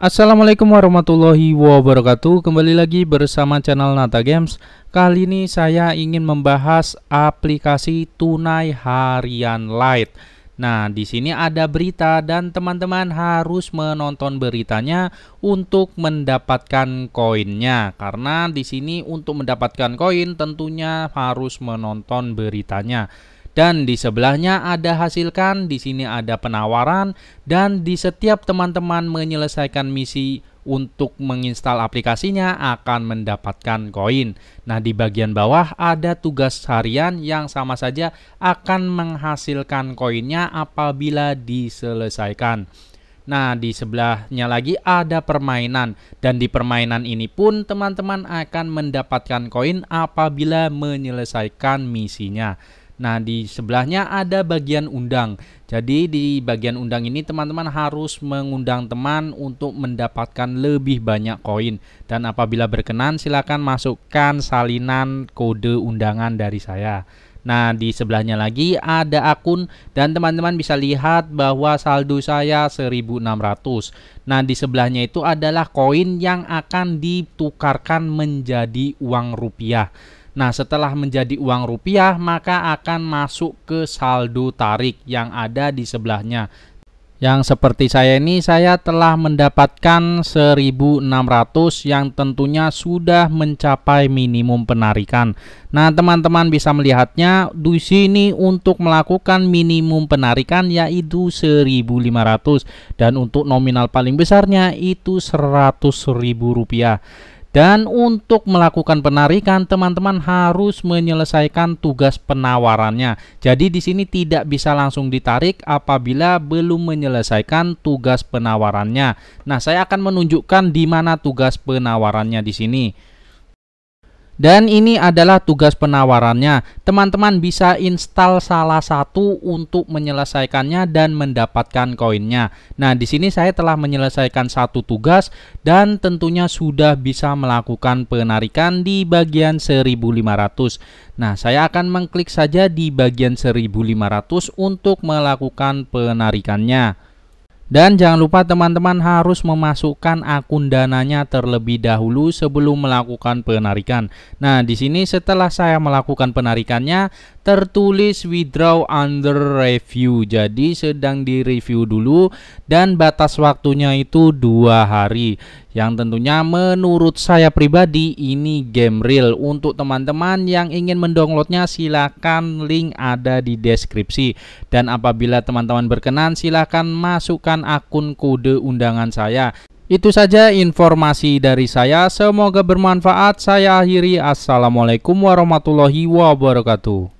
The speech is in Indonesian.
Assalamualaikum warahmatullahi wabarakatuh Kembali lagi bersama channel Nata Games Kali ini saya ingin membahas aplikasi tunai harian Lite. Nah di sini ada berita dan teman-teman harus menonton beritanya untuk mendapatkan koinnya Karena di sini untuk mendapatkan koin tentunya harus menonton beritanya dan di sebelahnya ada hasilkan, di sini ada penawaran dan di setiap teman-teman menyelesaikan misi untuk menginstal aplikasinya akan mendapatkan koin. Nah, di bagian bawah ada tugas harian yang sama saja akan menghasilkan koinnya apabila diselesaikan. Nah, di sebelahnya lagi ada permainan dan di permainan ini pun teman-teman akan mendapatkan koin apabila menyelesaikan misinya. Nah, di sebelahnya ada bagian undang. Jadi di bagian undang ini teman-teman harus mengundang teman untuk mendapatkan lebih banyak koin. Dan apabila berkenan silakan masukkan salinan kode undangan dari saya. Nah, di sebelahnya lagi ada akun dan teman-teman bisa lihat bahwa saldo saya 1600. Nah, di sebelahnya itu adalah koin yang akan ditukarkan menjadi uang rupiah. Nah, setelah menjadi uang rupiah, maka akan masuk ke saldo tarik yang ada di sebelahnya. Yang seperti saya ini saya telah mendapatkan 1600 yang tentunya sudah mencapai minimum penarikan. Nah, teman-teman bisa melihatnya di sini untuk melakukan minimum penarikan yaitu 1500 dan untuk nominal paling besarnya itu 100.000 rupiah. Dan untuk melakukan penarikan, teman-teman harus menyelesaikan tugas penawarannya. Jadi di sini tidak bisa langsung ditarik apabila belum menyelesaikan tugas penawarannya. Nah, saya akan menunjukkan di mana tugas penawarannya di sini. Dan ini adalah tugas penawarannya. Teman-teman bisa install salah satu untuk menyelesaikannya dan mendapatkan koinnya. Nah, di sini saya telah menyelesaikan satu tugas dan tentunya sudah bisa melakukan penarikan di bagian 1500. Nah, saya akan mengklik saja di bagian 1500 untuk melakukan penarikannya. Dan jangan lupa teman-teman harus memasukkan akun dananya terlebih dahulu sebelum melakukan penarikan. Nah, di sini setelah saya melakukan penarikannya, tertulis withdraw under review jadi sedang direview dulu dan batas waktunya itu dua hari yang tentunya menurut saya pribadi ini game real untuk teman-teman yang ingin mendownloadnya silahkan link ada di deskripsi dan apabila teman-teman berkenan silahkan masukkan akun kode undangan saya itu saja informasi dari saya. Semoga bermanfaat. Saya akhiri. Assalamualaikum warahmatullahi wabarakatuh.